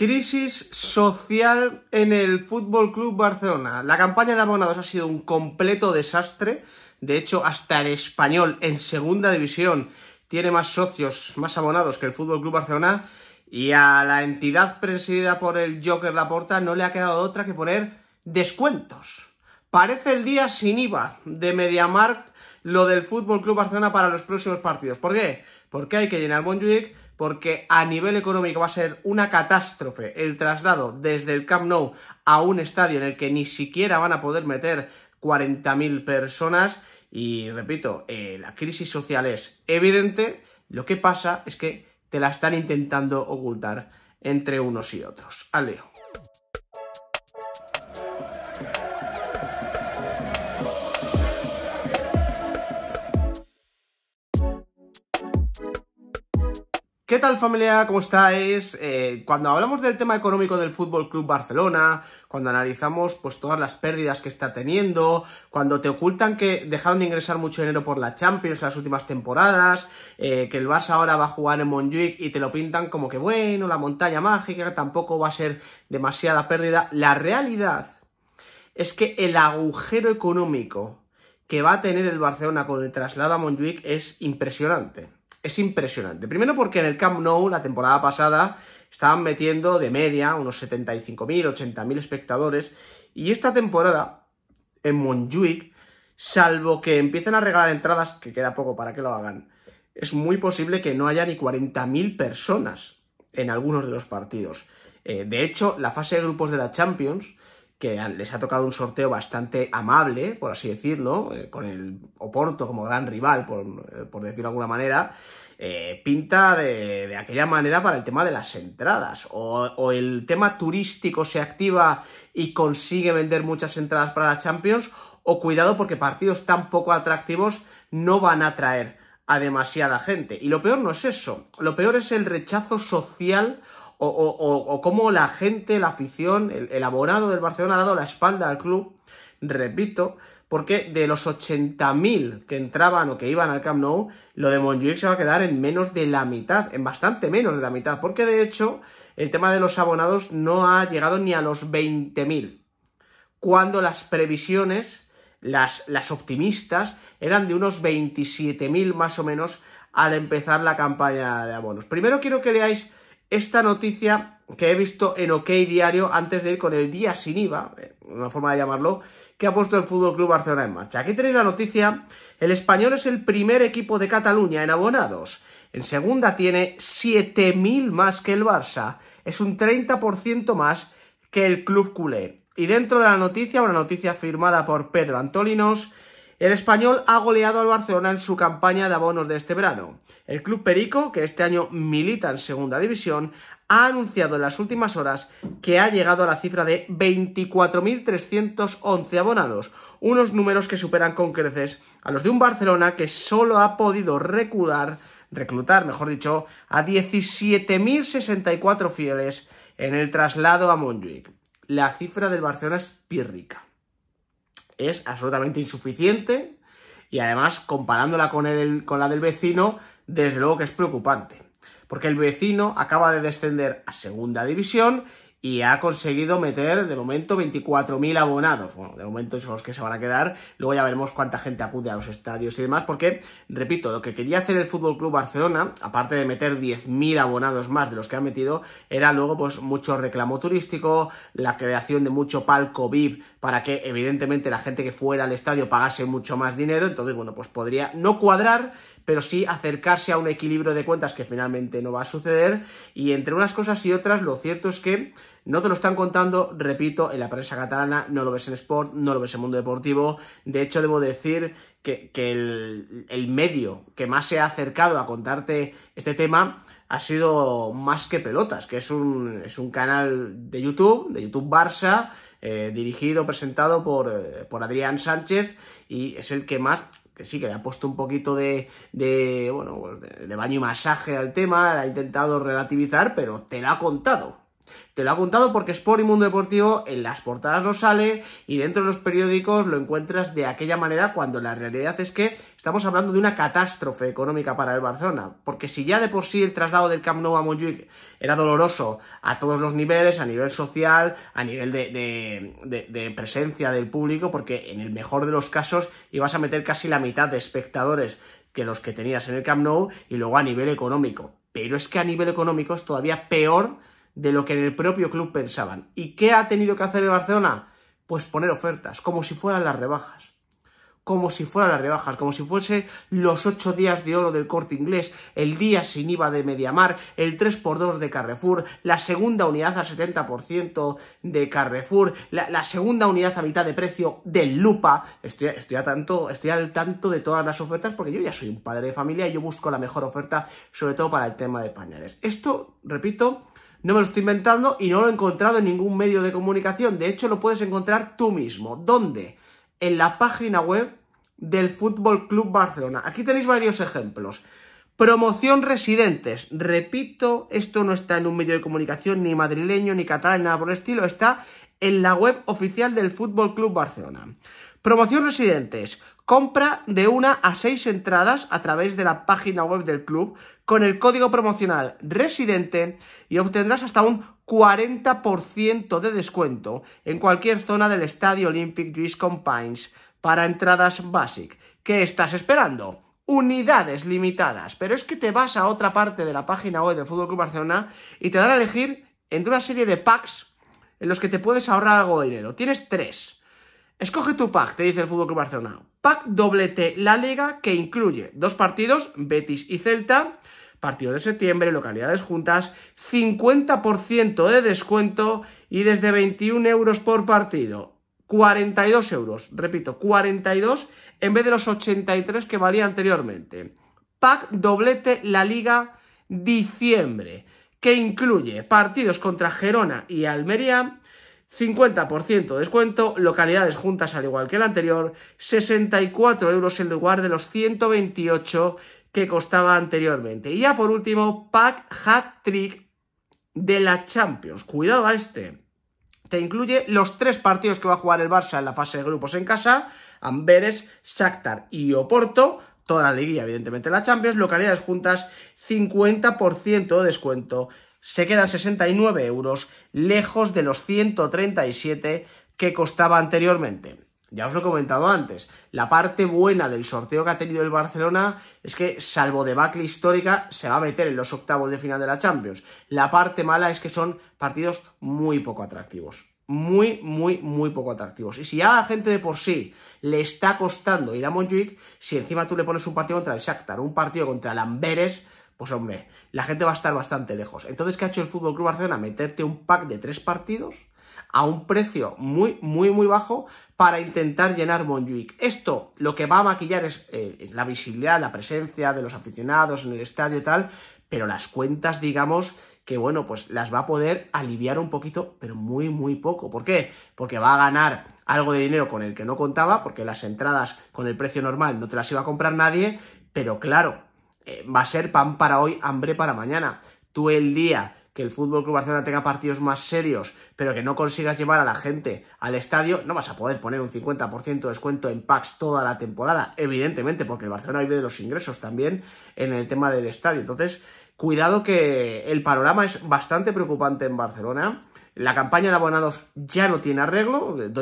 Crisis social en el Fútbol Club Barcelona. La campaña de abonados ha sido un completo desastre. De hecho, hasta el español en segunda división tiene más socios, más abonados que el Fútbol Club Barcelona. Y a la entidad presidida por el Joker Laporta no le ha quedado otra que poner descuentos. Parece el día sin IVA de MediaMarkt lo del Fútbol Club Barcelona para los próximos partidos. ¿Por qué? Porque hay que llenar Montjuic, porque a nivel económico va a ser una catástrofe el traslado desde el Camp Nou a un estadio en el que ni siquiera van a poder meter 40.000 personas y repito, eh, la crisis social es evidente, lo que pasa es que te la están intentando ocultar entre unos y otros. Aleo. ¿Qué tal familia? ¿Cómo estáis? Eh, cuando hablamos del tema económico del Fútbol Club Barcelona, cuando analizamos pues, todas las pérdidas que está teniendo, cuando te ocultan que dejaron de ingresar mucho dinero por la Champions en las últimas temporadas, eh, que el Barça ahora va a jugar en Montjuic y te lo pintan como que bueno, la montaña mágica tampoco va a ser demasiada pérdida, la realidad es que el agujero económico que va a tener el Barcelona con el traslado a Montjuic es impresionante es impresionante. Primero porque en el Camp Nou la temporada pasada estaban metiendo de media unos 75.000, 80.000 espectadores y esta temporada en Montjuic, salvo que empiecen a regalar entradas, que queda poco para que lo hagan, es muy posible que no haya ni 40.000 personas en algunos de los partidos. Eh, de hecho, la fase de grupos de la Champions que les ha tocado un sorteo bastante amable, por así decirlo, eh, con el Oporto como gran rival, por, eh, decirlo de alguna manera, eh, pinta de, aquella manera para el tema de las entradas. O, o, el tema turístico se activa y consigue vender muchas entradas para la Champions, o cuidado porque partidos tan poco atractivos no van a atraer a demasiada gente. Y lo peor no es eso, lo peor es el rechazo social o, cómo la gente, la afición, el, abonado del Barcelona ha dado la espalda al club, repito, porque de los 80.000 que entraban o que iban al Camp Nou, lo de Montjuic se va a quedar en menos de la mitad, en bastante menos de la mitad, porque de hecho el tema de los abonados no ha llegado ni a los 20.000, cuando las previsiones, las, las optimistas, eran de unos 27.000 más o menos al empezar la campaña de abonos. Primero quiero que leáis esta noticia que he visto en OK Diario antes de ir con el día sin IVA, eh, una forma de llamarlo, que ha puesto el Fútbol Club Barcelona en marcha. Aquí tenéis la noticia. El español es el primer equipo de Cataluña en abonados. En segunda tiene 7.000 más que el Barça. Es un 30% más que el club culé. Y dentro de la noticia, una noticia firmada por Pedro Antolinos, el español ha goleado al Barcelona en su campaña de abonos de este verano. El club Perico, que este año milita en segunda división, ha anunciado en las últimas horas que ha llegado a la cifra de 24.311 abonados, unos números que superan con creces a los de un Barcelona que solo ha podido reclutar, mejor dicho, a 17.064 fieles en el traslado a Montjuic. La cifra del Barcelona es pírrica es absolutamente insuficiente y además comparándola con, con la del vecino, desde luego que es preocupante, porque el vecino acaba de descender a segunda división y ha conseguido meter de momento 24.000 abonados. Bueno, de momento son los que se van a quedar, luego ya veremos cuánta gente acude a los estadios y demás, porque, repito, lo que quería hacer el Fútbol Club Barcelona, aparte de meter 10.000 abonados más de los que ha metido, era luego pues mucho reclamo turístico, la creación de mucho palco VIP para que evidentemente la gente que fuera al estadio pagase mucho más dinero, entonces bueno, pues podría no cuadrar, pero sí acercarse a un equilibrio de cuentas que finalmente no va a suceder. Y entre unas cosas y otras, lo cierto es que no te lo están contando, repito, en la prensa catalana, no lo ves en Sport, no lo ves en Mundo Deportivo. De hecho, debo decir que, el, medio que más se ha acercado a contarte este tema ha sido más que pelotas, que es un, es un canal de YouTube, de YouTube Barça, eh, dirigido, presentado por, eh, por Adrián Sánchez, y es el que más que sí, que le ha puesto un poquito de, de bueno, pues de, baño y masaje al tema, la ha intentado relativizar, pero te lo ha contado. Te lo ha contado porque Sport y Mundo Deportivo en las portadas no sale y dentro de los periódicos lo encuentras de aquella manera cuando la realidad es que Estamos hablando de una catástrofe económica para el Barcelona, porque si ya de por sí el traslado del Camp Nou a Montjuic era doloroso a todos los niveles, a nivel social, a nivel de, de presencia del público, porque en el mejor de los casos ibas a meter casi la mitad de espectadores que los que tenías en el Camp Nou y luego a nivel económico. Pero es que a nivel económico es todavía peor de lo que en el propio club pensaban. ¿Y qué ha tenido que hacer el Barcelona? Pues poner ofertas, como si fueran las rebajas como si fueran las rebajas, como si fuese los 8 días de oro del corte inglés, el día sin IVA de Mediamar, el 3x2 de Carrefour, la segunda unidad al 70% de Carrefour, la, segunda unidad a mitad de precio del Lupa. Estoy, estoy, tanto, estoy al tanto de todas las ofertas porque yo ya soy un padre de familia y yo busco la mejor oferta, sobre todo para el tema de pañales. Esto, repito, no me lo estoy inventando y no lo he encontrado en ningún medio de comunicación. De hecho, lo puedes encontrar tú mismo. ¿Dónde? en la página web del Fútbol Club Barcelona. Aquí tenéis varios ejemplos. Promoción residentes. Repito, esto no está en un medio de comunicación ni madrileño ni catalán, nada por el estilo. Está en la web oficial del Fútbol Club Barcelona. Promoción residentes compra de una a seis entradas a través de la página web del club con el código promocional residente y obtendrás hasta un 40% de descuento en cualquier zona del Estadio Olympic Juice Compines para entradas basic. ¿Qué estás esperando? Unidades limitadas. Pero es que te vas a otra parte de la página web del Fútbol Club Barcelona y te dan a elegir entre una serie de packs en los que te puedes ahorrar algo de dinero. Tienes tres. Escoge tu pack, te dice el Fútbol Barcelona. Pack doblete la liga que incluye dos partidos, Betis y Celta, partido de septiembre, localidades juntas, 50% de descuento y desde 21 euros por partido. 42 euros, repito, 42 en vez de los 83 que valía anteriormente. Pack doblete la liga diciembre, que incluye partidos contra Gerona y Almería, 50% de descuento, localidades juntas al igual que el anterior, 64 euros en lugar de los 128 que costaba anteriormente. Y ya por último, pack hat trick de la Champions. Cuidado a este. Te incluye los tres partidos que va a jugar el Barça en la fase de grupos en casa, Amberes, Shakhtar y Oporto, toda la liguilla, evidentemente la Champions, localidades juntas, 50% de descuento se quedan 69 euros, lejos de los 137 que costaba anteriormente. Ya os lo he comentado antes, la parte buena del sorteo que ha tenido el Barcelona es que, salvo debacle histórica, se va a meter en los octavos de final de la Champions. La parte mala es que son partidos muy poco atractivos. Muy, muy, muy poco atractivos. Y si a la gente de por sí le está costando ir a Montjuic, si encima tú le pones un partido contra el Shakhtar, un partido contra el Amberes, pues hombre, la gente va a estar bastante lejos. Entonces, ¿qué ha hecho el Fútbol Club Barcelona? Meterte un pack de tres partidos a un precio muy, muy, muy bajo para intentar llenar Montjuic. Esto lo que va a maquillar es, eh, es la visibilidad, la presencia de los aficionados en el estadio y tal, pero las cuentas, digamos, que bueno, pues las va a poder aliviar un poquito, pero muy, muy poco. ¿Por qué? Porque va a ganar algo de dinero con el que no contaba, porque las entradas con el precio normal no te las iba a comprar nadie, pero claro, eh, va a ser pan para hoy, hambre para mañana. Tú el día que el Fútbol Club Barcelona tenga partidos más serios, pero que no consigas llevar a la gente al estadio, no vas a poder poner un 50% de descuento en packs toda la temporada, evidentemente, porque el Barcelona vive de los ingresos también en el tema del estadio. Entonces, Cuidado que el panorama es bastante preocupante en Barcelona. La campaña de abonados ya no tiene arreglo, mm,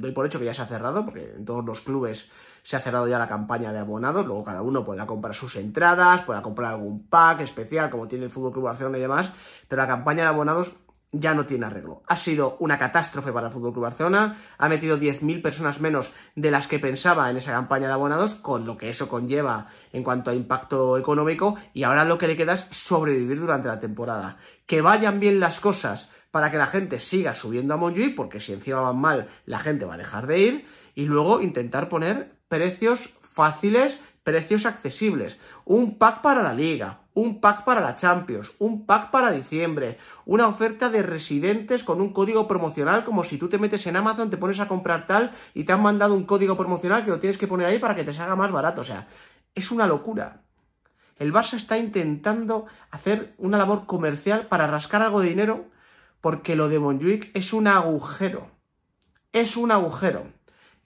doy, por hecho que ya se ha cerrado, porque en todos los clubes se ha cerrado ya la campaña de abonados, luego cada uno podrá comprar sus entradas, podrá comprar algún pack especial, como tiene el Fútbol Club Barcelona y demás, pero la campaña de abonados ya no tiene arreglo. Ha sido una catástrofe para el FC Barcelona, ha metido 10.000 personas menos de las que pensaba en esa campaña de abonados, con lo que eso conlleva en cuanto a impacto económico, y ahora lo que le queda es sobrevivir durante la temporada. Que vayan bien las cosas para que la gente siga subiendo a Montjuic, porque si encima van mal, la gente va a dejar de ir, y luego intentar poner precios fáciles precios accesibles, un pack para la liga, un pack para la Champions, un pack para diciembre, una oferta de residentes con un código promocional, como si tú te metes en Amazon, te pones a comprar tal y te han mandado un código promocional que lo tienes que poner ahí para que te salga más barato. O sea, es una locura. El Barça está intentando hacer una labor comercial para rascar algo de dinero porque lo de Monjuic es un agujero. Es un agujero.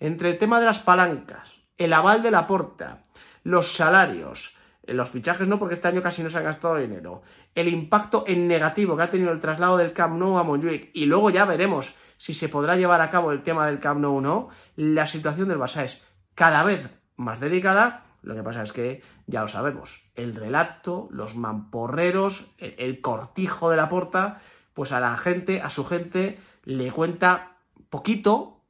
Entre el tema de las palancas, el aval de la porta, los salarios, eh, los fichajes no, porque este año casi no se ha gastado dinero, el impacto en negativo que ha tenido el traslado del Camp Nou a Montjuic, y luego ya veremos si se podrá llevar a cabo el tema del Camp Nou o no, la situación del Barça es cada vez más delicada, lo que pasa es que ya lo sabemos, el relato, los mamporreros, el cortijo de la puerta, pues a la gente, a su gente, le cuenta poquito,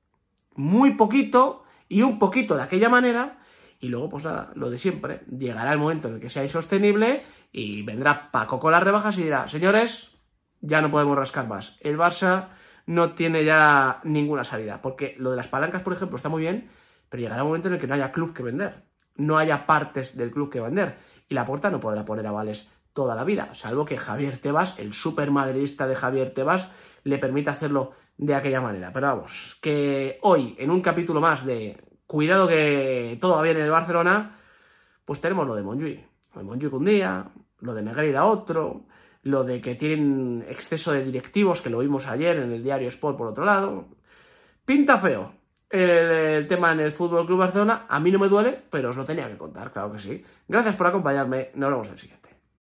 muy poquito, y un poquito de aquella manera, y luego, pues nada, lo de siempre, llegará el momento en el que sea insostenible y vendrá Paco con las rebajas y dirá, señores, ya no podemos rascar más. El Barça no tiene ya ninguna salida, porque lo de las palancas, por ejemplo, está muy bien, pero llegará el momento en el que no haya club que vender, no haya partes del club que vender, y la puerta no podrá poner avales toda la vida, salvo que Javier Tebas, el madridista de Javier Tebas, le permita hacerlo de aquella manera. Pero vamos, que hoy, en un capítulo más de cuidado que todo va bien en el Barcelona, pues tenemos lo de Monjuy. Lo de Monjuy un día, lo de a otro, lo de que tienen exceso de directivos, que lo vimos ayer en el diario Sport por otro lado. Pinta feo el, tema en el Fútbol Club Barcelona. A mí no me duele, pero os lo tenía que contar, claro que sí. Gracias por acompañarme. Nos vemos en el siguiente.